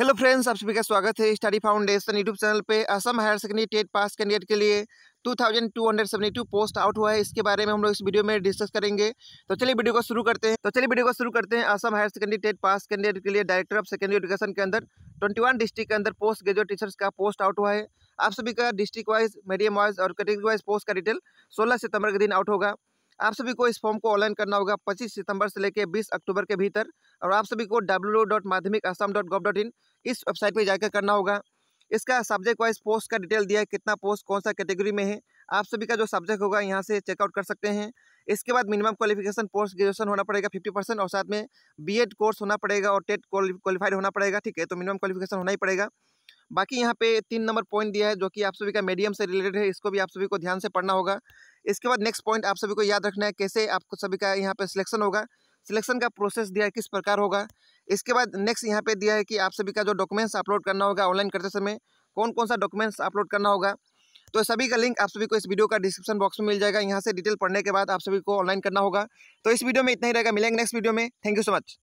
hello friends आप सभी का स्वागत है स्टडी फाउंडेशन यूट्यूब चैनल पे Assam higher secondary TET pass candidate के लिए 2272 पोस्ट आउट हुआ है इसके बारे में हम लोग इस वीडियो में डिस्कस करेंगे तो चलिए वीडियो को शुरू करते हैं तो चलिए वीडियो को शुरू करते हैं Assam higher secondary TET pass candidate के लिए डायरेक्टर ऑफ सेकेंडरी एजुकेशन के अंदर ट्वेंटी डिस्ट्रिक्ट के अंदर पोस्ट ग्रेजुएट टीचर्स का पोस्ट आउट हुआ है आप सभी का डिस्ट्रिक्ट वाइज मीडियम वाइज और कैटेगरी वाइज पोस्ट का डिटेल सोलह सितंबर के दिन आउट होगा आप सभी को इस फॉर्म को ऑनलाइन करना होगा 25 सितंबर से लेकर 20 अक्टूबर के भीतर और आप सभी को W dot Madhyamik Assam dot gov dot in इस वेबसाइट पर जाकर करना होगा इसका सब्जेक्ट वाइज पोस्ट का डिटेल दिया है कितना पोस्ट कौन सा कैटेगरी में है आप सभी का जो सब्जेक्ट होगा यहाँ से चेकआउट कर सकते हैं इसके बाद मिनिमम क्वालिफिकेशन पोस्ट ग्रेजुएशन होना पड़ेगा फिफ्टी परसेंट और साथ में बीएड कोर्स होना पड़ेगा और टेट क्वालिफाइड e होना पड़ेगा ठीक है तो मिनिमम क्वालिफिकेशन होना ही पड़ेगा बाकी यहाँ पे तीन नंबर पॉइंट दिया है जो कि आप सभी का मीडियम से रिलेटेड है इसको भी आप सभी को ध्यान से पढ़ना होगा इसके बाद नेक्स्ट पॉइंट आप सभी को याद रखना है कैसे आपको सभी का यहाँ पे सिलेक्शन होगा सिलेक्शन का प्रोसेस दिया है किस प्रकार होगा इसके बाद नेक्स्ट यहाँ पे दिया है कि आप सभी का जो डॉक्यूमेंट्स अपलोड करना होगा ऑनलाइन करते समय कौन कौन सा डॉक्यूमेंट्स अपलोड करना होगा तो सभी का लिंक आप सभी को इस वीडियो का डिस्क्रिप्शन बॉक्स में मिल जाएगा यहाँ से डिटेल पढ़ने के बाद आप सभी को ऑनलाइन करना होगा तो इस वीडियो में इतना ही रहेगा मिलेंगे नेक्स्ट वीडियो में थैंक यू सो मच